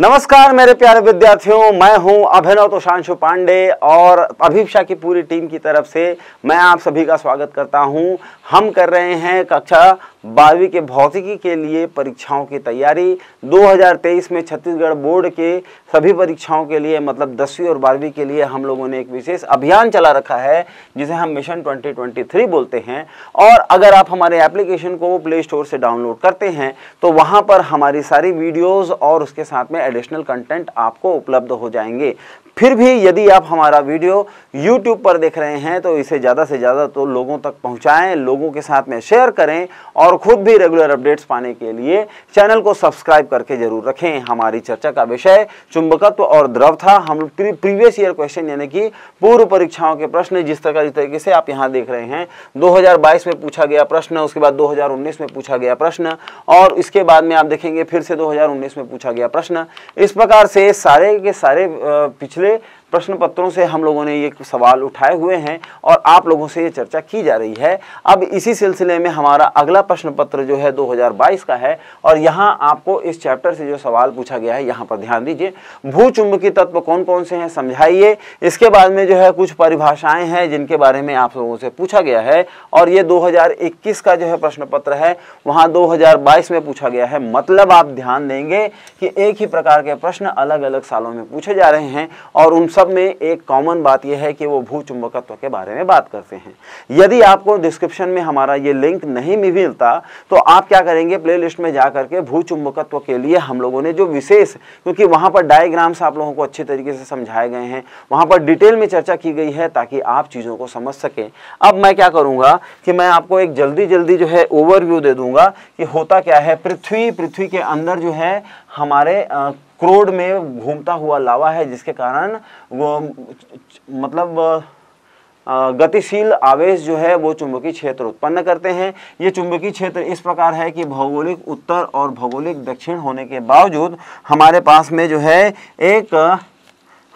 नमस्कार मेरे प्यारे विद्यार्थियों मैं हूं अभिनव तोशांशु पांडे और अभिक्षा की पूरी टीम की तरफ से मैं आप सभी का स्वागत करता हूं हम कर रहे हैं कक्षा बारहवीं के भौतिकी के लिए परीक्षाओं की तैयारी 2023 में छत्तीसगढ़ बोर्ड के सभी परीक्षाओं के लिए मतलब दसवीं और बारहवीं के लिए हम लोगों ने एक विशेष अभियान चला रखा है जिसे हम मिशन 2023 बोलते हैं और अगर आप हमारे एप्लीकेशन को प्ले स्टोर से डाउनलोड करते हैं तो वहाँ पर हमारी सारी वीडियोज़ और उसके साथ में एडिशनल कंटेंट आपको उपलब्ध हो जाएंगे फिर भी यदि आप हमारा वीडियो YouTube पर देख रहे हैं तो इसे ज़्यादा से ज़्यादा तो लोगों तक पहुँचाएँ लोगों के साथ में शेयर करें और और खुद भी रेगुलर अपडेट्स पाने के लिए चैनल को सब्सक्राइब करके जरूर रखें हमारी चर्चा का विषय चुंबकत्व और द्रव था हम प्रीवियस ईयर क्वेश्चन यानी कि पूर्व परीक्षाओं के प्रश्न जिस तरह जिस तरीके से आप यहाँ देख रहे हैं दो में पूछा गया प्रश्न उसके बाद दो में पूछा गया प्रश्न और इसके बाद में आप देखेंगे फिर से दो में पूछा गया प्रश्न इस प्रकार से सारे के सारे पिछले प्रश्न पत्रों से हम लोगों ने ये सवाल उठाए हुए हैं और आप लोगों से ये चर्चा की जा रही है अब इसी सिलसिले में हमारा अगला प्रश्न पत्र जो है 2022 का है और यहाँ आपको इस चैप्टर से जो सवाल पूछा गया है यहाँ पर ध्यान दीजिए भू चुंबकीय तत्व कौन कौन से हैं समझाइए इसके बाद में जो है कुछ परिभाषाएं हैं जिनके बारे में आप लोगों से पूछा गया है और ये दो का जो है प्रश्न पत्र है वहाँ दो में पूछा गया है मतलब आप ध्यान देंगे कि एक ही प्रकार के प्रश्न अलग अलग सालों में पूछे जा रहे हैं और उन सब में एक कॉमन बात यह है कि वो भू चुंबकत्व के बारे में बात करते हैं यदि आपको डिस्क्रिप्शन में हमारा ये लिंक नहीं मिलता तो आप क्या करेंगे प्लेलिस्ट में जाकर के भू चुंबकत्व के लिए हम लोगों ने जो विशेष क्योंकि वहाँ पर डायग्राम्स आप लोगों को अच्छे तरीके से समझाए गए हैं वहाँ पर डिटेल में चर्चा की गई है ताकि आप चीज़ों को समझ सकें अब मैं क्या करूँगा कि मैं आपको एक जल्दी जल्दी जो है ओवरव्यू दे दूँगा कि होता क्या है पृथ्वी पृथ्वी के अंदर जो है हमारे क्रोड में घूमता हुआ लावा है जिसके कारण वो मतलब गतिशील आवेश जो है वो चुंबकीय क्षेत्र उत्पन्न करते हैं ये चुंबकीय क्षेत्र इस प्रकार है कि भौगोलिक उत्तर और भौगोलिक दक्षिण होने के बावजूद हमारे पास में जो है एक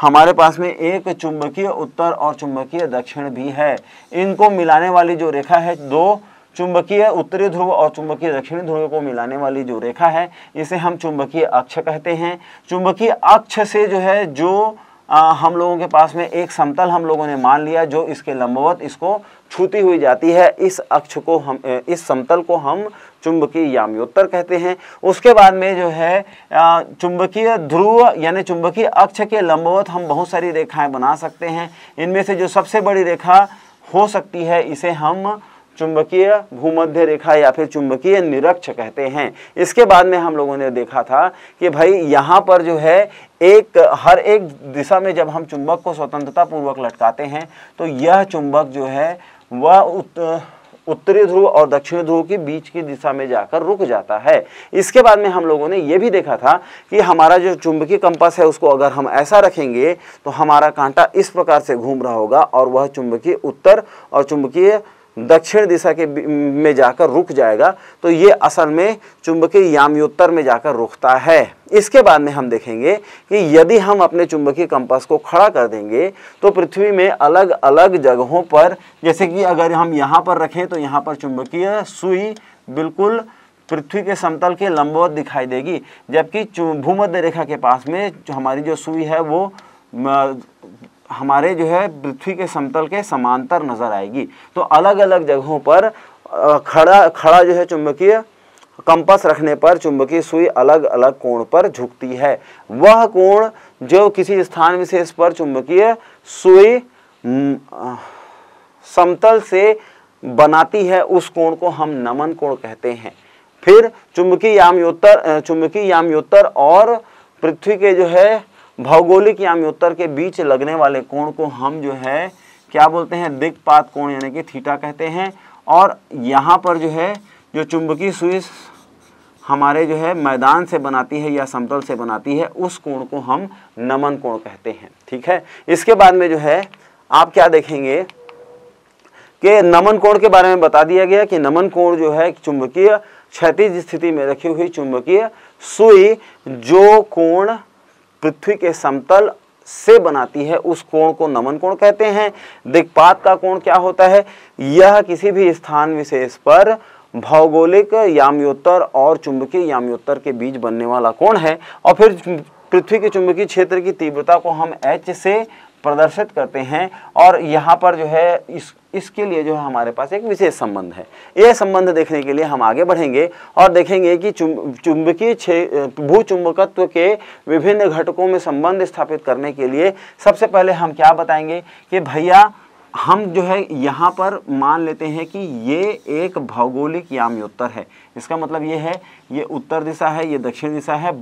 हमारे पास में एक चुंबकीय उत्तर और चुंबकीय दक्षिण भी है इनको मिलाने वाली जो रेखा है दो चुंबकीय उत्तरी ध्रुव और चुंबकीय दक्षिणी ध्रुव को मिलाने वाली जो रेखा है इसे हम चुंबकीय अक्ष कहते हैं चुंबकीय अक्ष से जो है जो आ, हम लोगों के पास में एक समतल हम लोगों ने मान लिया जो इसके लंबवत इसको छूती हुई जाती है इस अक्ष को हम इस समतल को हम चुंबकीय याम्योत्तर कहते हैं उसके बाद में जो है चुंबकीय ध्रुव यानी चुंबकीय अक्ष के लंबवत हम बहुत सारी रेखाएं बना सकते हैं इनमें से जो सबसे बड़ी रेखा हो सकती है इसे हम चुंबकीय भूमध्य रेखा या फिर चुंबकीय निरक्ष कहते हैं इसके बाद में हम लोगों ने देखा था कि भाई यहाँ पर जो है एक हर एक दिशा में जब हम चुंबक को स्वतंत्रता पूर्वक लटकाते हैं तो यह चुंबक जो है वह उत, उत्तरी ध्रुव और दक्षिणी ध्रुव के बीच की दिशा में जाकर रुक जाता है इसके बाद में हम लोगों ने यह भी देखा था कि हमारा जो चुंबकीय कंपास है उसको अगर हम ऐसा रखेंगे तो हमारा कांटा इस प्रकार से घूम रहा होगा और वह चुंबकीय उत्तर और चुंबकीय दक्षिण दिशा के में जाकर रुक जाएगा तो ये असल में चुंबकीय यामयोत्तर में जाकर रुकता है इसके बाद में हम देखेंगे कि यदि हम अपने चुंबकीय कंपास को खड़ा कर देंगे तो पृथ्वी में अलग अलग जगहों पर जैसे कि अगर हम यहाँ पर रखें तो यहाँ पर चुंबकीय सुई बिल्कुल पृथ्वी के समतल के लंबवत दिखाई देगी जबकि भूमध्य रेखा के पास में जो हमारी जो सुई है वो हमारे जो है पृथ्वी के समतल के समांतर नज़र आएगी तो अलग अलग जगहों पर खड़ा खड़ा जो है चुंबकीय कंपस रखने पर चुंबकीय सुई अलग अलग कोण पर झुकती है वह कोण जो किसी स्थान विशेष पर चुंबकीय सुई समतल से बनाती है उस कोण को हम नमन कोण कहते हैं फिर चुंबकीय यामयोत्तर चुंबकीय यामयोत्तर और पृथ्वी के जो है भौगोलिक यामी उत्तर के बीच लगने वाले कोण को हम जो है क्या बोलते हैं दिक्पात कोण यानी कि थीटा कहते हैं और यहाँ पर जो है जो चुंबकीय सुई हमारे जो है मैदान से बनाती है या समतल से बनाती है उस कोण को हम नमन कोण कहते हैं ठीक है इसके बाद में जो है आप क्या देखेंगे कि नमन कोण के बारे में बता दिया गया कि नमन कोण जो है चुंबकीय क्षतिज स्थिति में रखी हुई चुंबकीय सुई जो कोण पृथ्वी के समतल से बनाती है उस कोण को नमन कोण कहते हैं दिक्पात का कोण क्या होता है यह किसी भी स्थान विशेष पर भौगोलिक याम्योत्तर और चुंबकीय याम्योत्तर के बीच बनने वाला कोण है और फिर पृथ्वी के चुंबकीय क्षेत्र की तीव्रता को हम एच से प्रदर्शित करते हैं और यहाँ पर जो है इस इसके लिए जो है हमारे पास एक विशेष संबंध है ये संबंध देखने के लिए हम आगे बढ़ेंगे और देखेंगे कि चुंब चुंबकीय चुंबकत्व के विभिन्न घटकों में संबंध स्थापित करने के लिए सबसे पहले हम क्या बताएंगे कि भैया हम जो है यहाँ पर मान लेते हैं कि ये एक भौगोलिक याम्योत्तर है इसका मतलब ये है ये उत्तर दिशा है ये दक्षिण दिशा है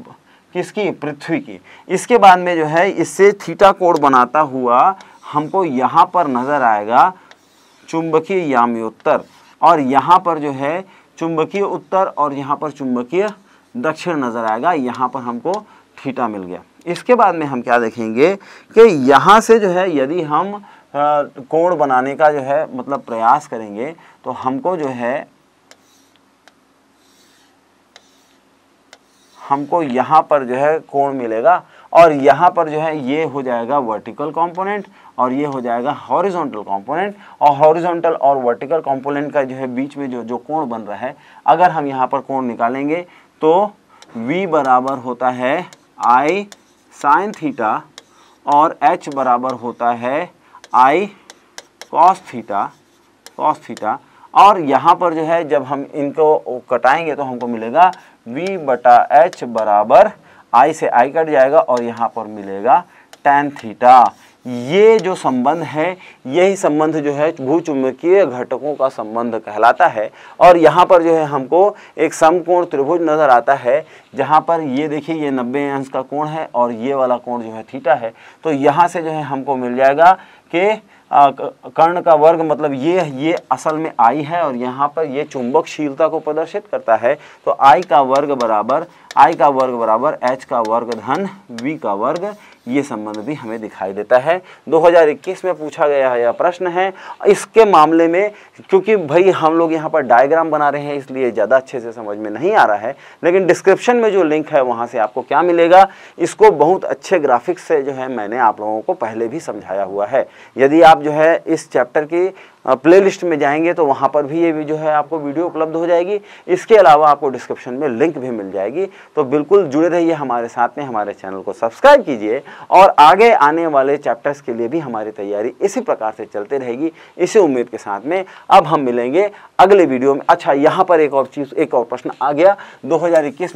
किसकी पृथ्वी की इसके बाद में जो है इससे थीटा कोण बनाता हुआ हमको यहाँ पर नज़र आएगा चुंबकीय याम्योत्तर और यहाँ पर जो है चुंबकीय उत्तर और यहाँ पर चुंबकीय दक्षिण नज़र आएगा यहाँ पर हमको थीटा मिल गया इसके बाद में हम क्या देखेंगे कि यहाँ से जो है यदि हम कोण बनाने का जो है मतलब प्रयास करेंगे तो हमको जो है हमको यहाँ पर जो है कोण मिलेगा और यहाँ पर जो है ये हो जाएगा वर्टिकल कंपोनेंट और ये हो जाएगा हॉरिजॉन्टल कंपोनेंट और हॉरिजॉन्टल और वर्टिकल कंपोनेंट का जो है बीच में जो जो कोण बन रहा है अगर हम यहाँ पर कोण निकालेंगे तो v बराबर होता है i साइन थीटा और h बराबर होता है i cos theta cos theta और यहाँ पर जो है जब हम इनको कटाएंगे तो हमको मिलेगा v बटा एच बराबर आई से आई कट जाएगा और यहाँ पर मिलेगा टेन थीटा ये जो संबंध है यही संबंध जो है भूचुंबकीय घटकों का संबंध कहलाता है और यहाँ पर जो है हमको एक समकोण त्रिभुज नज़र आता है जहाँ पर ये देखिए ये नब्बे अंश का कोण है और ये वाला कोण जो है थीटा है तो यहाँ से जो है हमको मिल जाएगा कि कर्ण का वर्ग मतलब ये ये असल में आई है और यहाँ पर ये चुंबकशीलता को प्रदर्शित करता है तो आई का वर्ग बराबर आई का वर्ग बराबर एच का वर्ग धन वी का वर्ग ये संबंध भी हमें दिखाई देता है 2021 में पूछा गया है यह प्रश्न है इसके मामले में क्योंकि भाई हम लोग यहाँ पर डायग्राम बना रहे हैं इसलिए ज़्यादा अच्छे से समझ में नहीं आ रहा है लेकिन डिस्क्रिप्शन में जो लिंक है वहाँ से आपको क्या मिलेगा इसको बहुत अच्छे ग्राफिक्स से जो है मैंने आप लोगों को पहले भी समझाया हुआ है यदि आप जो है इस चैप्टर की प्ले लिस्ट में जाएंगे तो वहाँ पर भी ये भी जो है आपको वीडियो उपलब्ध हो जाएगी इसके अलावा आपको डिस्क्रिप्शन में लिंक भी मिल जाएगी तो बिल्कुल जुड़े रहिए हमारे साथ में हमारे चैनल को सब्सक्राइब कीजिए और आगे आने वाले चैप्टर्स के लिए भी हमारी तैयारी इसी प्रकार से चलते रहेगी इसी उम्मीद के साथ में अब हम मिलेंगे अगले वीडियो में अच्छा यहाँ पर एक और चीज़ एक और प्रश्न आ गया दो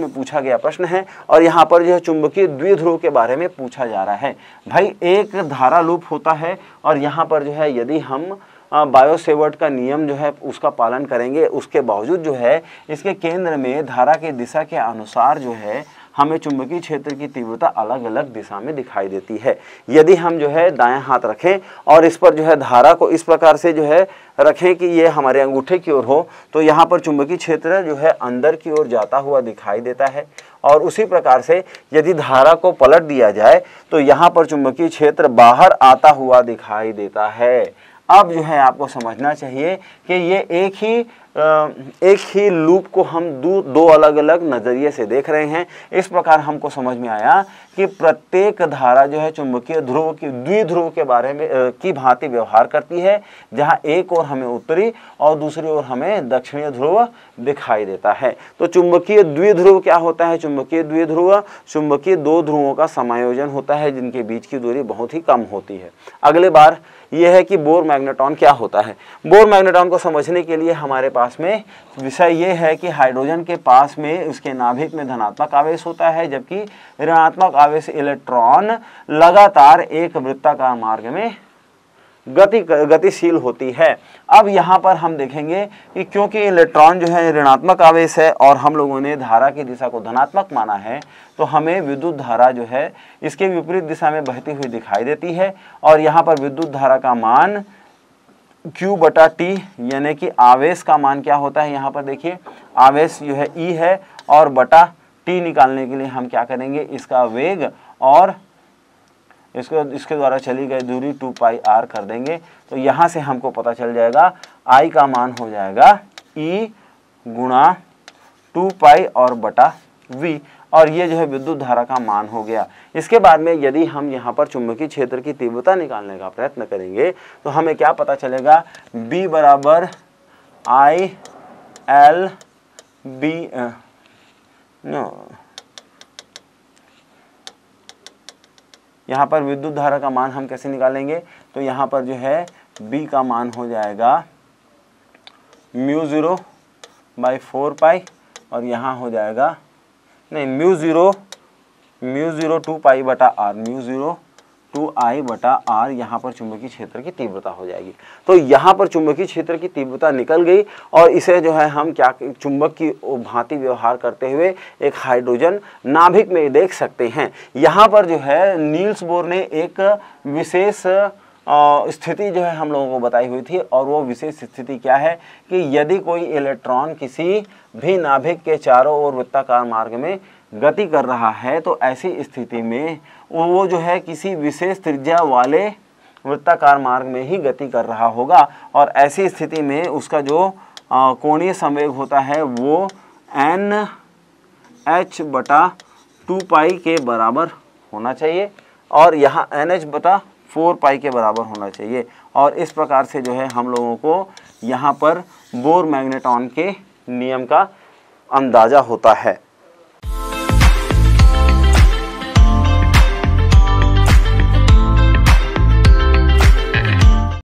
में पूछा गया प्रश्न है और यहाँ पर जो है चुंबकीय द्विध्रुव के बारे में पूछा जा रहा है भाई एक धारा लूप होता है और यहाँ पर जो है यदि हम हाँ, बायोसेवर्ट का नियम जो है उसका पालन करेंगे उसके बावजूद जो है इसके केंद्र में धारा के दिशा के अनुसार जो है हमें चुंबकीय क्षेत्र की तीव्रता अलग अलग दिशा में दिखाई देती है यदि हम जो है दाएं हाथ रखें और इस पर जो है धारा को इस प्रकार से जो है रखें कि ये हमारे अंगूठे की ओर हो तो यहाँ पर चुंबकीय क्षेत्र जो है अंदर की ओर जाता हुआ दिखाई देता है और उसी प्रकार से यदि धारा को पलट दिया जाए तो यहाँ पर चुंबकीय क्षेत्र बाहर आता हुआ दिखाई देता है अब जो है आपको समझना चाहिए कि ये एक ही एक ही लूप को हम दो दो अलग अलग नज़रिए से देख रहे हैं इस प्रकार हमको समझ में आया कि प्रत्येक धारा जो है चुंबकीय ध्रुव की द्विध्रुव के बारे में की भांति व्यवहार करती है जहां एक ओर हमें उत्तरी और दूसरी ओर हमें दक्षिणी ध्रुव दिखाई देता है तो चुंबकीय द्विध्रुव क्या होता है चुंबकीय द्विध्रुव चुंबकीय दो ध्रुवों का समायोजन होता है जिनके बीच की दूरी बहुत ही कम होती है अगले बार यह है कि बोर मैग्नेटॉन क्या होता है बोर मैग्नेटॉन को समझने के लिए हमारे पास में विषय ये है कि हाइड्रोजन के पास में उसके नाभिक में धनात्मक आवेश होता है जबकि ऋणात्मक आवेश इलेक्ट्रॉन लगातार एक वृत्ताकार मार्ग में गति गतिशील होती है अब यहाँ पर हम देखेंगे कि क्योंकि इलेक्ट्रॉन जो है ऋणात्मक आवेश है और हम लोगों ने धारा की दिशा को धनात्मक माना है तो हमें विद्युत धारा जो है इसके विपरीत दिशा में बहती हुई दिखाई देती है और यहाँ पर विद्युत धारा का मान Q बटा टी यानी कि आवेश का मान क्या होता है यहाँ पर देखिए आवेश जो है E है और बटा टी निकालने के लिए हम क्या करेंगे इसका वेग और इसको इसके द्वारा चली गई दूरी टू पाई आर कर देंगे तो यहाँ से हमको पता चल जाएगा आई का मान हो जाएगा ई गुणा टू पाई और बटा वी और ये जो है विद्युत धारा का मान हो गया इसके बाद में यदि हम यहाँ पर चुंबकीय क्षेत्र की तीव्रता निकालने का प्रयत्न करेंगे तो हमें क्या पता चलेगा बी बराबर आई एल बी नो यहाँ पर विद्युत धारा का मान हम कैसे निकालेंगे तो यहाँ पर जो है बी का मान हो जाएगा mu zero by four pi और यहाँ हो जाएगा नहीं mu zero mu zero two pi बटा R mu zero two I बटा आर यहाँ पर चुंबकीय क्षेत्र की तीव्रता हो जाएगी तो यहाँ पर चुंबकीय क्षेत्र की तीव्रता निकल गई और इसे जो है हम क्या चुंबक की भांति व्यवहार करते हुए एक हाइड्रोजन नाभिक में देख सकते हैं यहाँ पर जो है नील्स बोर ने एक विशेष स्थिति जो है हम लोगों को बताई हुई थी और वो विशेष स्थिति क्या है कि यदि कोई इलेक्ट्रॉन किसी भी नाभिक के चारों ओर वृत्ताकार मार्ग में गति कर रहा है तो ऐसी स्थिति में वो जो है किसी विशेष त्रिज्या वाले वृत्ताकार मार्ग में ही गति कर रहा होगा और ऐसी स्थिति में उसका जो कोणीय संवेग होता है वो एन एच बटा टू पाई के बराबर होना चाहिए और यहाँ एन एच बटा फोर पाई के बराबर होना चाहिए और इस प्रकार से जो है हम लोगों को यहाँ पर बोर मैग्नेटॉन के नियम का अंदाज़ा होता है